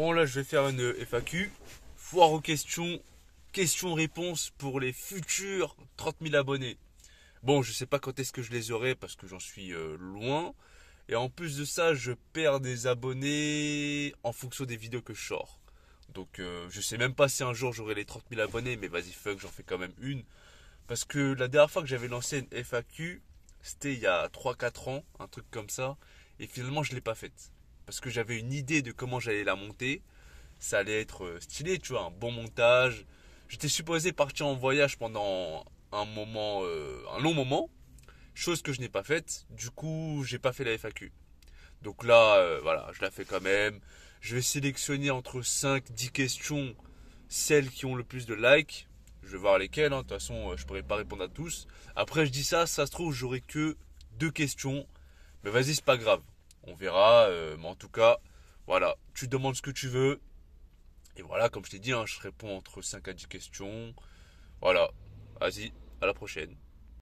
Bon, là, je vais faire une euh, FAQ. Foire aux questions, questions-réponses pour les futurs 30 000 abonnés. Bon, je sais pas quand est-ce que je les aurai parce que j'en suis euh, loin. Et en plus de ça, je perds des abonnés en fonction des vidéos que je sors. Donc euh, je sais même pas si un jour j'aurai les 30 000 abonnés, mais vas-y fuck, j'en fais quand même une. Parce que la dernière fois que j'avais lancé une FAQ, c'était il y a 3-4 ans, un truc comme ça. Et finalement, je ne l'ai pas faite parce que j'avais une idée de comment j'allais la monter. Ça allait être euh, stylé, tu vois, un bon montage. J'étais supposé partir en voyage pendant un moment, euh, un long moment, chose que je n'ai pas faite. Du coup, j'ai pas fait la FAQ. Donc là, euh, voilà, je la fais quand même. Je vais sélectionner entre 5-10 questions celles qui ont le plus de likes. Je vais voir lesquelles, hein. de toute façon, je pourrais pas répondre à tous. Après, je dis ça, ça se trouve, j'aurai que deux questions. Mais vas-y, c'est pas grave on verra. Euh, mais en tout cas, voilà, tu demandes ce que tu veux. Et voilà, comme je t'ai dit, hein, je réponds entre 5 à 10 questions. Voilà, vas-y, à la prochaine.